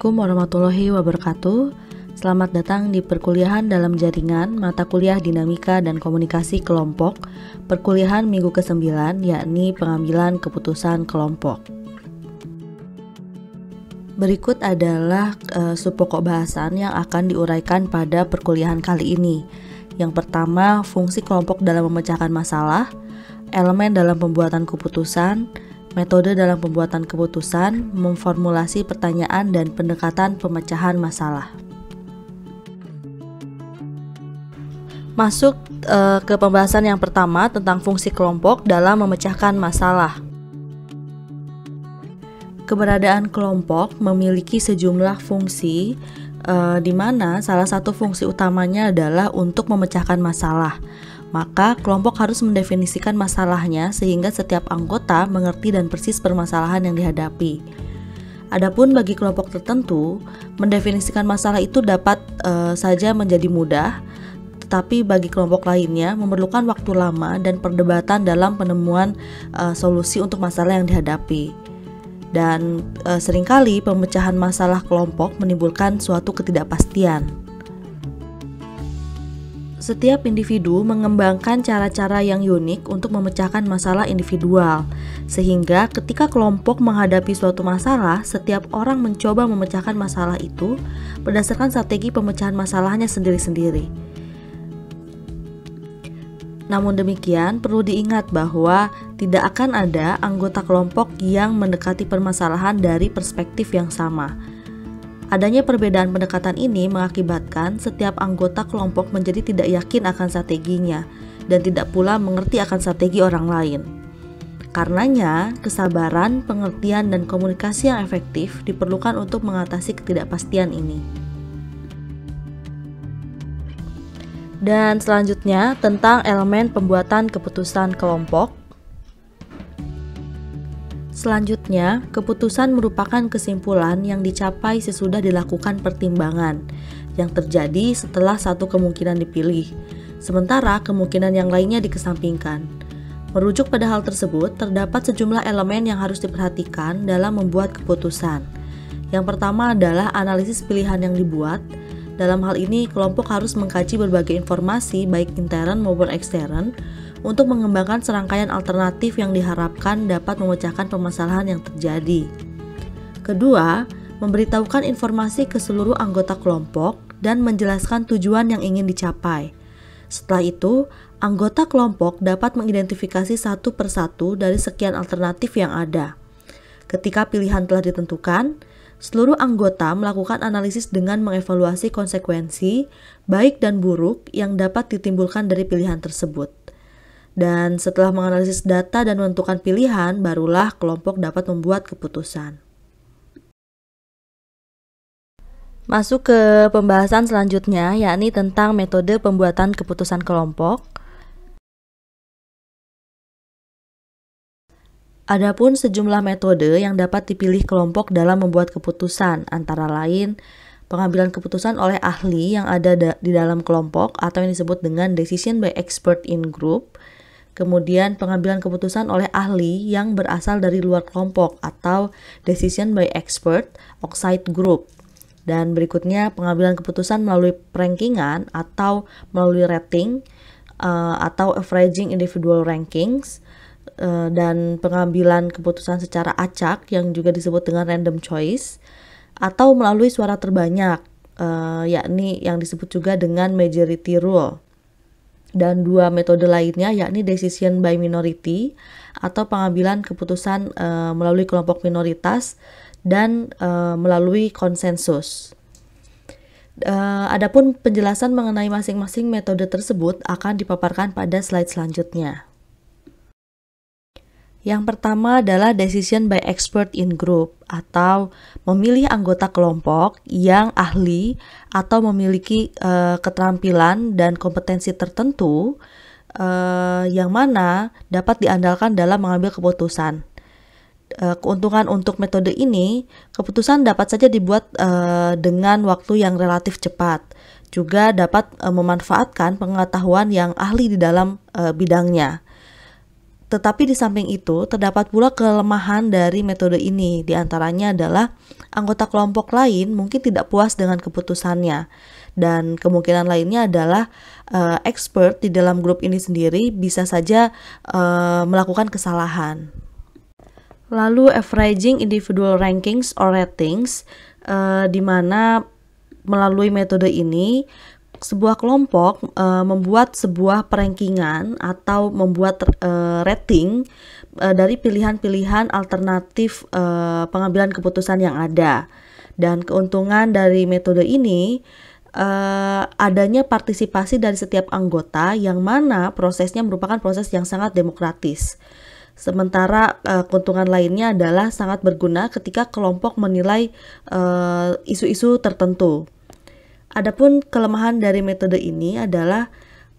Assalamualaikum warahmatullahi wabarakatuh. Selamat datang di perkuliahan dalam jaringan mata kuliah Dinamika dan Komunikasi Kelompok, perkuliahan minggu ke-9 yakni pengambilan keputusan kelompok. Berikut adalah e, eh, subpokok bahasan yang akan diuraikan pada perkuliahan kali ini. Yang pertama, fungsi kelompok dalam memecahkan masalah, elemen dalam pembuatan keputusan, metode dalam pembuatan keputusan, memformulasi pertanyaan, dan pendekatan pemecahan masalah. Masuk e, ke pembahasan yang pertama tentang fungsi kelompok dalam memecahkan masalah. Keberadaan kelompok memiliki sejumlah fungsi, e, di mana salah satu fungsi utamanya adalah untuk memecahkan masalah. Maka kelompok harus mendefinisikan masalahnya sehingga setiap anggota mengerti dan persis permasalahan yang dihadapi. Adapun bagi kelompok tertentu, mendefinisikan masalah itu dapat e, saja menjadi mudah, tetapi bagi kelompok lainnya memerlukan waktu lama dan perdebatan dalam penemuan e, solusi untuk masalah yang dihadapi. Dan e, seringkali pemecahan masalah kelompok menimbulkan suatu ketidakpastian. Setiap individu mengembangkan cara-cara yang unik untuk memecahkan masalah individual, sehingga ketika kelompok menghadapi suatu masalah, setiap orang mencoba memecahkan masalah itu berdasarkan strategi pemecahan masalahnya sendiri-sendiri. Namun demikian, perlu diingat bahwa tidak akan ada anggota kelompok yang mendekati permasalahan dari perspektif yang sama Adanya perbedaan pendekatan ini mengakibatkan setiap anggota kelompok menjadi tidak yakin akan strateginya dan tidak pula mengerti akan strategi orang lain. Karenanya, kesabaran, pengertian, dan komunikasi yang efektif diperlukan untuk mengatasi ketidakpastian ini. Dan selanjutnya, tentang elemen pembuatan keputusan kelompok Selanjutnya, keputusan merupakan kesimpulan yang dicapai sesudah dilakukan pertimbangan yang terjadi setelah satu kemungkinan dipilih, sementara kemungkinan yang lainnya dikesampingkan. Merujuk pada hal tersebut, terdapat sejumlah elemen yang harus diperhatikan dalam membuat keputusan. Yang pertama adalah analisis pilihan yang dibuat. Dalam hal ini, kelompok harus mengkaji berbagai informasi, baik intern maupun ekstern, untuk mengembangkan serangkaian alternatif yang diharapkan dapat memecahkan permasalahan yang terjadi. Kedua, memberitahukan informasi ke seluruh anggota kelompok dan menjelaskan tujuan yang ingin dicapai. Setelah itu, anggota kelompok dapat mengidentifikasi satu persatu dari sekian alternatif yang ada. Ketika pilihan telah ditentukan, seluruh anggota melakukan analisis dengan mengevaluasi konsekuensi, baik dan buruk, yang dapat ditimbulkan dari pilihan tersebut. Dan setelah menganalisis data dan menentukan pilihan, barulah kelompok dapat membuat keputusan. Masuk ke pembahasan selanjutnya, yakni tentang metode pembuatan keputusan kelompok. Adapun sejumlah metode yang dapat dipilih kelompok dalam membuat keputusan, antara lain pengambilan keputusan oleh ahli yang ada di dalam kelompok atau yang disebut dengan decision by expert in group, kemudian pengambilan keputusan oleh ahli yang berasal dari luar kelompok atau decision by expert oxide group. Dan berikutnya pengambilan keputusan melalui perankingan atau melalui rating uh, atau averaging individual rankings uh, dan pengambilan keputusan secara acak yang juga disebut dengan random choice atau melalui suara terbanyak uh, yakni yang disebut juga dengan majority rule dan dua metode lainnya yakni decision by minority atau pengambilan keputusan uh, melalui kelompok minoritas dan uh, melalui konsensus. Uh, adapun penjelasan mengenai masing-masing metode tersebut akan dipaparkan pada slide selanjutnya. Yang pertama adalah decision by expert in group atau memilih anggota kelompok yang ahli atau memiliki uh, keterampilan dan kompetensi tertentu uh, yang mana dapat diandalkan dalam mengambil keputusan. Eh, keuntungan untuk metode ini, keputusan dapat saja dibuat uh, dengan waktu yang relatif cepat. Juga dapat uh, memanfaatkan pengetahuan yang ahli di dalam uh, bidangnya. Tetapi di samping itu, terdapat pula kelemahan dari metode ini. Di antaranya adalah anggota kelompok lain mungkin tidak puas dengan keputusannya. Dan kemungkinan lainnya adalah uh, expert di dalam grup ini sendiri bisa saja uh, melakukan kesalahan. Lalu averaging individual rankings or ratings uh, di mana melalui metode ini sebuah kelompok uh, membuat sebuah perankingan atau membuat uh, rating uh, dari pilihan-pilihan alternatif uh, pengambilan keputusan yang ada. Dan keuntungan dari metode ini uh, adanya partisipasi dari setiap anggota yang mana prosesnya merupakan proses yang sangat demokratis. Sementara uh, keuntungan lainnya adalah sangat berguna ketika kelompok menilai isu-isu uh, isu -isu tertentu. Adapun kelemahan dari metode ini adalah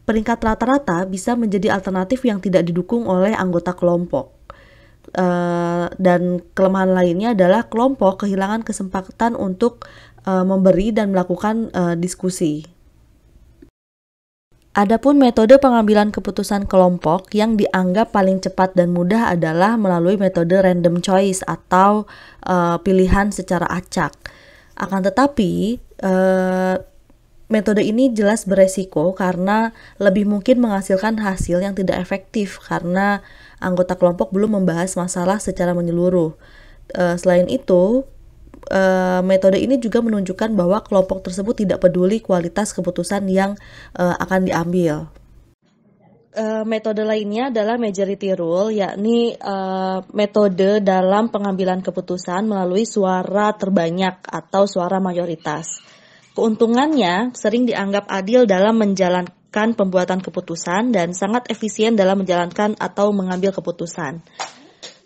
peringkat rata-rata bisa menjadi alternatif yang tidak didukung oleh anggota kelompok. Uh, dan kelemahan lainnya adalah kelompok kehilangan kesempatan untuk uh, memberi dan melakukan uh, diskusi. Adapun metode pengambilan keputusan kelompok yang dianggap paling cepat dan mudah adalah melalui metode random choice atau uh, pilihan secara acak. Akan tetapi, Eh, metode ini jelas beresiko karena lebih mungkin menghasilkan hasil yang tidak efektif karena anggota kelompok belum membahas masalah secara menyeluruh. Uh, selain itu, uh, metode ini juga menunjukkan bahwa kelompok tersebut tidak peduli kualitas keputusan yang uh, akan diambil. Eh, metode lainnya adalah majority rule, yakni uh, metode dalam pengambilan keputusan melalui suara terbanyak atau suara mayoritas. Keuntungannya sering dianggap adil dalam menjalankan pembuatan keputusan dan sangat efisien dalam menjalankan atau mengambil keputusan.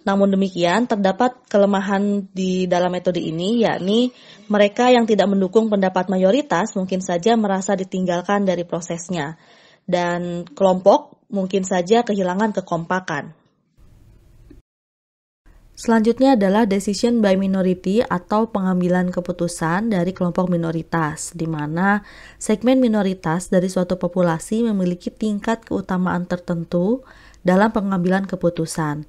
Namun demikian, terdapat kelemahan di dalam metode ini, yakni mereka yang tidak mendukung pendapat mayoritas mungkin saja merasa ditinggalkan dari prosesnya dan kelompok mungkin saja kehilangan kekompakan. Selanjutnya adalah decision by minority atau pengambilan keputusan dari kelompok minoritas, di mana segmen minoritas dari suatu populasi memiliki tingkat keutamaan tertentu dalam pengambilan keputusan.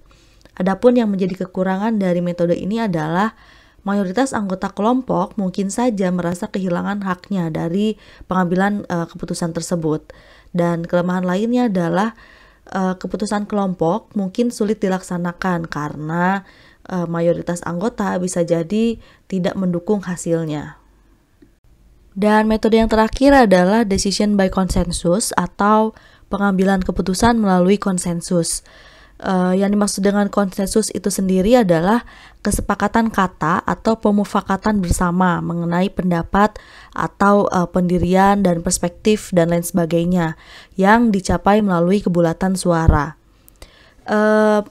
Adapun yang menjadi kekurangan dari metode ini adalah mayoritas anggota kelompok mungkin saja merasa kehilangan haknya dari pengambilan uh, keputusan tersebut. Dan kelemahan lainnya adalah uh, keputusan kelompok mungkin sulit dilaksanakan karena uh, mayoritas anggota bisa jadi tidak mendukung hasilnya. Dan metode yang terakhir adalah decision by consensus atau pengambilan keputusan melalui konsensus uh, yang dimaksud dengan konsensus itu sendiri adalah kesepakatan kata atau pemufakatan bersama mengenai pendapat atau uh, pendirian dan perspektif dan lain sebagainya yang dicapai melalui kebulatan suara. Uh,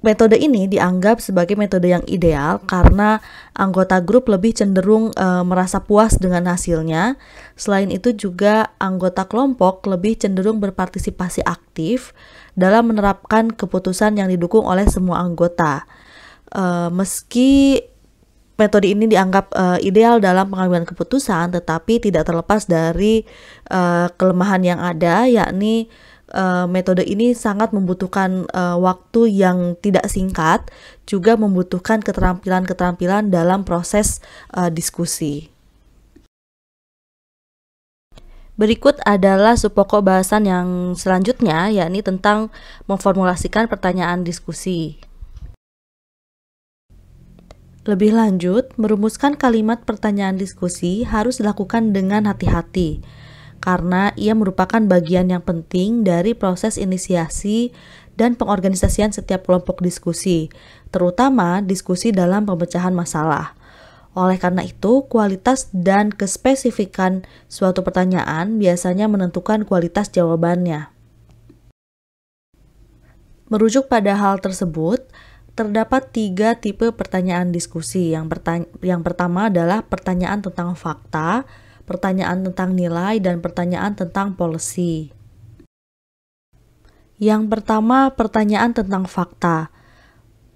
Metode ini dianggap sebagai metode yang ideal karena anggota grup lebih cenderung e, merasa puas dengan hasilnya. Selain itu juga anggota kelompok lebih cenderung berpartisipasi aktif dalam menerapkan keputusan yang didukung oleh semua anggota. Uh, meski metode ini dianggap uh, ideal dalam pengambilan keputusan, tetapi tidak terlepas dari uh, kelemahan yang ada, yakni uh, metode ini sangat membutuhkan uh, waktu yang tidak singkat, juga membutuhkan keterampilan-keterampilan dalam proses uh, diskusi. Berikut adalah subpokok bahasan yang selanjutnya, yakni tentang memformulasikan pertanyaan diskusi. Lebih lanjut, merumuskan kalimat pertanyaan diskusi harus dilakukan dengan hati-hati, karena ia merupakan bagian yang penting dari proses inisiasi dan pengorganisasian setiap kelompok diskusi, terutama diskusi dalam pemecahan masalah. Oleh karena itu, kualitas dan kespesifikan suatu pertanyaan biasanya menentukan kualitas jawabannya. Merujuk pada hal tersebut, terdapat tiga tipe pertanyaan diskusi. Yang, pertanya yang pertama adalah pertanyaan tentang fakta, pertanyaan tentang nilai, dan pertanyaan tentang polisi. Yang pertama, pertanyaan tentang fakta.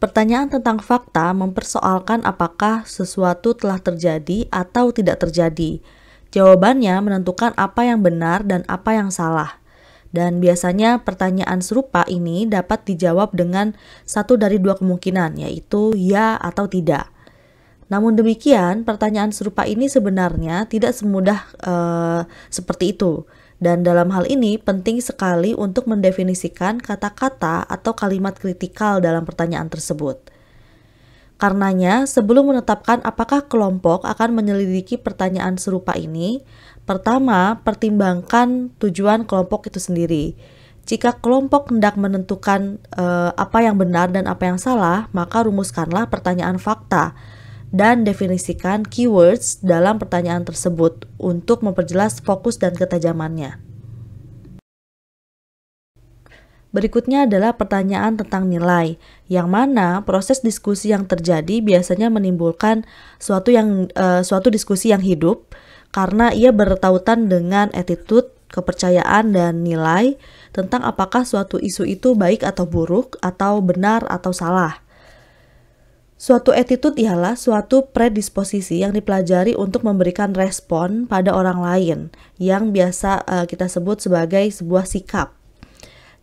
Pertanyaan tentang fakta mempersoalkan apakah sesuatu telah terjadi atau tidak terjadi. Jawabannya menentukan apa yang benar dan apa yang salah. Dan biasanya pertanyaan serupa ini dapat dijawab dengan satu dari dua kemungkinan, yaitu ya atau tidak. Namun demikian, pertanyaan serupa ini sebenarnya tidak semudah uh, seperti itu. Dan dalam hal ini penting sekali untuk mendefinisikan kata-kata atau kalimat kritikal dalam pertanyaan tersebut. Karenanya, sebelum menetapkan apakah kelompok akan menyelidiki pertanyaan serupa ini, pertama pertimbangkan tujuan kelompok itu sendiri. Jika kelompok hendak menentukan eh, apa yang benar dan apa yang salah, maka rumuskanlah pertanyaan fakta dan definisikan keywords dalam pertanyaan tersebut untuk memperjelas fokus dan ketajamannya. Berikutnya adalah pertanyaan tentang nilai, yang mana proses diskusi yang terjadi biasanya menimbulkan suatu yang uh, suatu diskusi yang hidup karena ia bertautan dengan attitude, kepercayaan dan nilai tentang apakah suatu isu itu baik atau buruk atau benar atau salah. Suatu attitude ialah suatu predisposisi yang dipelajari untuk memberikan respon pada orang lain yang biasa uh, kita sebut sebagai sebuah sikap.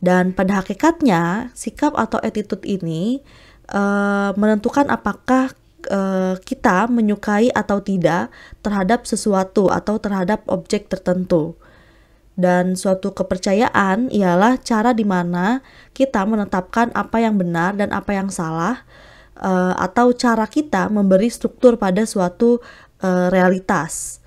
Dan pada hakikatnya, sikap atau attitude ini uh, menentukan apakah eh, kita menyukai atau tidak terhadap sesuatu atau terhadap objek tertentu. Dan suatu kepercayaan ialah cara di mana kita menetapkan apa yang benar dan apa yang salah uh, atau cara kita memberi struktur pada suatu uh, realitas.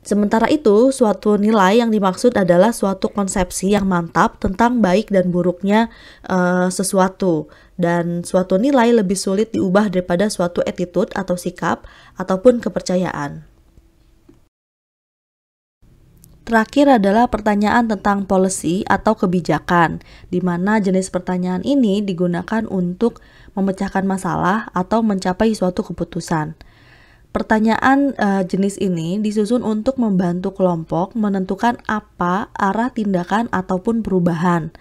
Sementara itu, suatu nilai yang dimaksud adalah suatu konsepsi yang mantap tentang baik dan buruknya uh, sesuatu. Dan suatu nilai lebih sulit diubah daripada suatu attitude atau sikap ataupun kepercayaan. Terakhir adalah pertanyaan tentang policy atau kebijakan, di mana jenis pertanyaan ini digunakan untuk memecahkan masalah atau mencapai suatu keputusan. Pertanyaan uh, jenis ini disusun untuk membantu kelompok menentukan apa arah tindakan ataupun perubahan.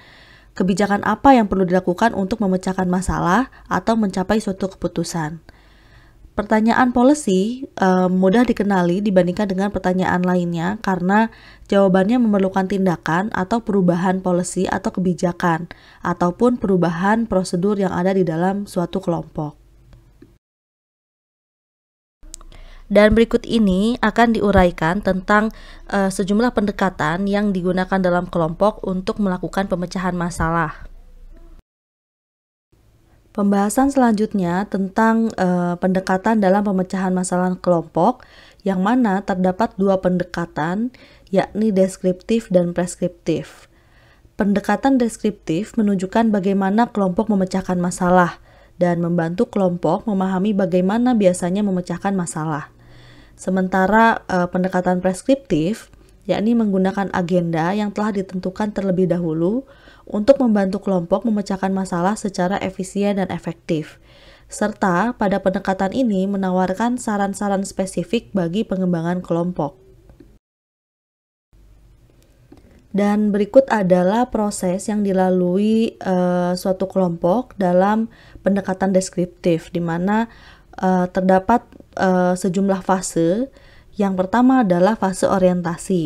Kebijakan apa yang perlu dilakukan untuk memecahkan masalah atau mencapai suatu keputusan. Pertanyaan policy uh, mudah dikenali dibandingkan dengan pertanyaan lainnya karena jawabannya memerlukan tindakan atau perubahan policy atau kebijakan ataupun perubahan prosedur yang ada di dalam suatu kelompok. Dan berikut ini akan diuraikan tentang uh, sejumlah pendekatan yang digunakan dalam kelompok untuk melakukan pemecahan masalah. Pembahasan selanjutnya tentang e, pendekatan dalam pemecahan masalah kelompok, yang mana terdapat dua pendekatan, yakni deskriptif dan preskriptif. Pendekatan deskriptif menunjukkan bagaimana kelompok memecahkan masalah dan membantu kelompok memahami bagaimana biasanya memecahkan masalah. Sementara e, pendekatan preskriptif yakni menggunakan agenda yang telah ditentukan terlebih dahulu untuk membantu kelompok memecahkan masalah secara efisien dan efektif, serta pada pendekatan ini menawarkan saran-saran spesifik bagi pengembangan kelompok. Dan berikut adalah proses yang dilalui e, suatu kelompok dalam pendekatan deskriptif, di mana e, terdapat e, sejumlah fase. Yang pertama adalah fase orientasi.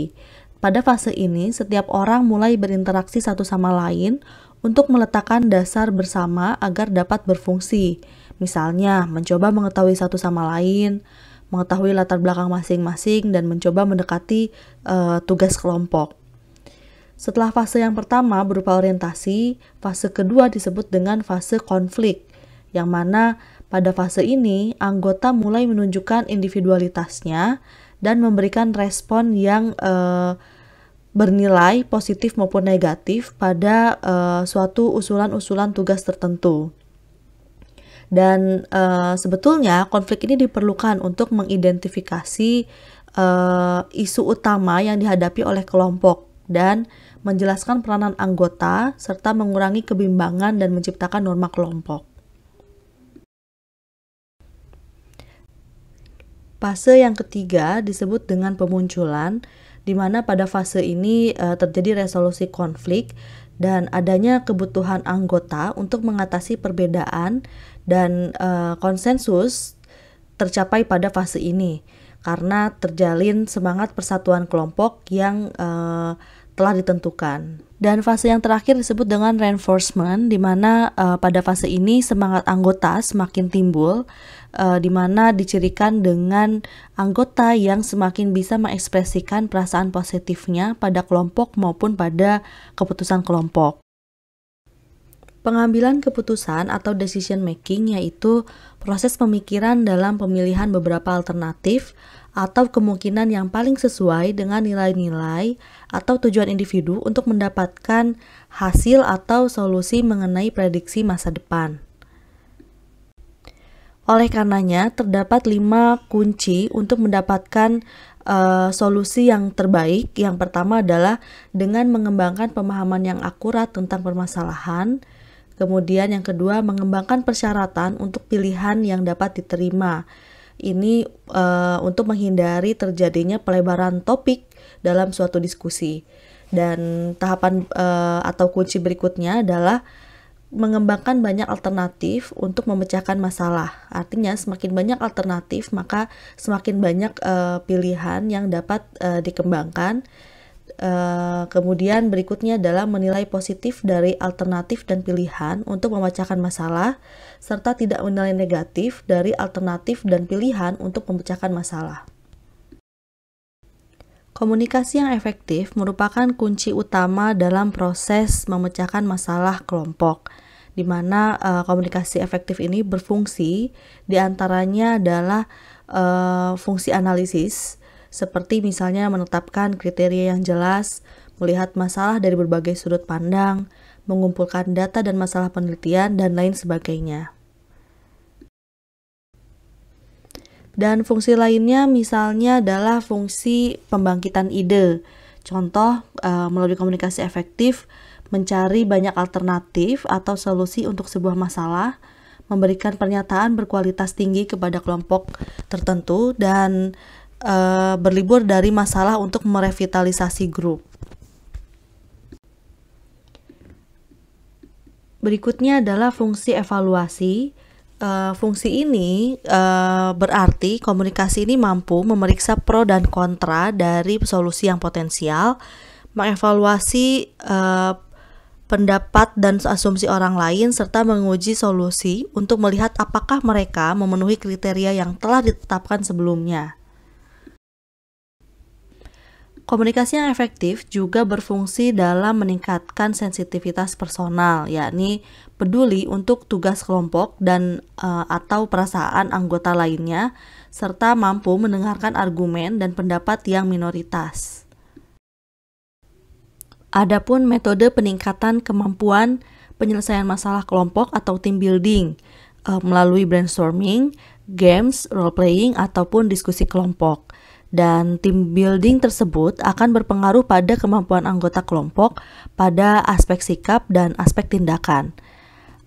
Pada fase ini, setiap orang mulai berinteraksi satu sama lain untuk meletakkan dasar bersama agar dapat berfungsi. Misalnya, mencoba mengetahui satu sama lain, mengetahui latar belakang masing-masing, dan mencoba mendekati uh, tugas kelompok. Setelah fase yang pertama berupa orientasi, fase kedua disebut dengan fase konflik, yang mana pada fase ini, anggota mulai menunjukkan individualitasnya dan memberikan respon yang eh, bernilai positif maupun negatif pada eh, suatu usulan-usulan tugas tertentu. Dan eh, sebetulnya konflik ini diperlukan untuk mengidentifikasi eh, isu utama yang dihadapi oleh kelompok dan menjelaskan peranan anggota serta mengurangi kebimbangan dan menciptakan norma kelompok. Fase yang ketiga disebut dengan pemunculan, di mana pada fase ini uh, terjadi resolusi konflik dan adanya kebutuhan anggota untuk mengatasi perbedaan dan uh, konsensus tercapai pada fase ini karena terjalin semangat persatuan kelompok yang uh, telah ditentukan. Dan fase yang terakhir disebut dengan reinforcement, di mana uh, pada fase ini semangat anggota semakin timbul uh, mana dicirikan dengan anggota yang semakin bisa mengekspresikan perasaan positifnya pada kelompok maupun pada keputusan kelompok. Pengambilan keputusan atau decision making yaitu proses pemikiran dalam pemilihan beberapa alternatif atau kemungkinan yang paling sesuai dengan nilai-nilai atau tujuan individu untuk mendapatkan hasil atau solusi mengenai prediksi masa depan. Oleh karenanya, terdapat lima kunci untuk mendapatkan uh, solusi yang terbaik. Yang pertama adalah dengan mengembangkan pemahaman yang akurat tentang permasalahan. Kemudian yang kedua, mengembangkan persyaratan untuk pilihan yang dapat diterima. Ini uh, untuk menghindari terjadinya pelebaran topik dalam suatu diskusi. Dan tahapan uh, atau kunci berikutnya adalah mengembangkan banyak alternatif untuk memecahkan masalah. Artinya semakin banyak alternatif maka semakin banyak uh, pilihan yang dapat uh, dikembangkan. Uh, kemudian berikutnya adalah menilai positif dari alternatif dan pilihan untuk memecahkan masalah serta tidak menilai negatif dari alternatif dan pilihan untuk memecahkan masalah. Komunikasi yang efektif merupakan kunci utama dalam proses memecahkan masalah kelompok di mana uh, komunikasi efektif ini berfungsi diantaranya adalah uh, fungsi analisis seperti misalnya menetapkan kriteria yang jelas, melihat masalah dari berbagai sudut pandang, mengumpulkan data dan masalah penelitian, dan lain sebagainya. Dan fungsi lainnya misalnya adalah fungsi pembangkitan ide. Contoh, eh, melalui komunikasi efektif, mencari banyak alternatif atau solusi untuk sebuah masalah, memberikan pernyataan berkualitas tinggi kepada kelompok tertentu, dan e, berlibur dari masalah untuk merevitalisasi grup. Berikutnya adalah fungsi evaluasi. Uh, fungsi ini uh, berarti komunikasi ini mampu memeriksa pro dan kontra dari solusi yang potensial, mengevaluasi uh, pendapat dan asumsi orang lain serta menguji solusi untuk melihat apakah mereka memenuhi kriteria yang telah ditetapkan sebelumnya. Komunikasi yang efektif juga berfungsi dalam meningkatkan sensitivitas personal, yakni peduli untuk tugas kelompok dan e, atau perasaan anggota lainnya serta mampu mendengarkan argumen dan pendapat yang minoritas. Adapun metode peningkatan kemampuan penyelesaian masalah kelompok atau team building uh, melalui brainstorming, games, role playing ataupun diskusi kelompok. Dan team building tersebut akan berpengaruh pada kemampuan anggota kelompok pada aspek sikap dan aspek tindakan.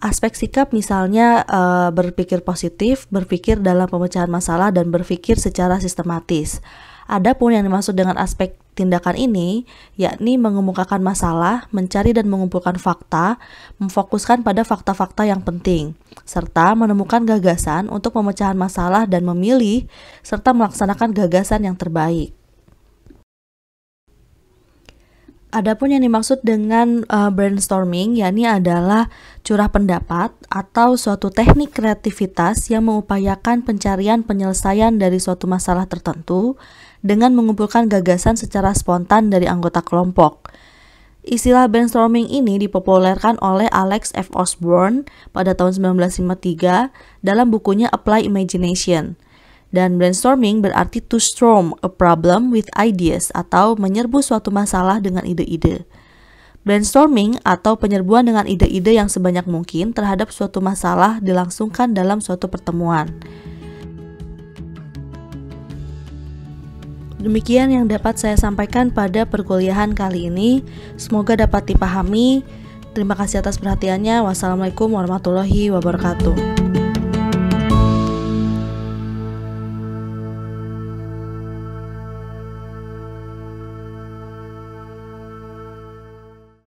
Aspek sikap misalnya eh, berpikir positif, berpikir dalam pemecahan masalah dan berpikir secara sistematis. Adapun yang dimaksud dengan aspek tindakan ini, yakni mengemukakan masalah, mencari dan mengumpulkan fakta, memfokuskan pada fakta-fakta yang penting, serta menemukan gagasan untuk pemecahan masalah dan memilih, serta melaksanakan gagasan yang terbaik. Adapun yang dimaksud dengan uh, brainstorming yakni adalah curah pendapat atau suatu teknik kreativitas yang mengupayakan pencarian penyelesaian dari suatu masalah tertentu dengan mengumpulkan gagasan secara spontan dari anggota kelompok. Istilah brainstorming ini dipopulerkan oleh Alex F. Osborne pada tahun 1953 dalam bukunya Apply Imagination. Dan brainstorming berarti to storm a problem with ideas atau menyerbu suatu masalah dengan ide-ide. Brainstorming atau penyerbuan dengan ide-ide yang sebanyak mungkin terhadap suatu masalah dilangsungkan dalam suatu pertemuan. Demikian yang dapat saya sampaikan pada perkuliahan kali ini. Semoga dapat dipahami. Terima kasih atas perhatiannya. Wassalamualaikum warahmatullahi wabarakatuh.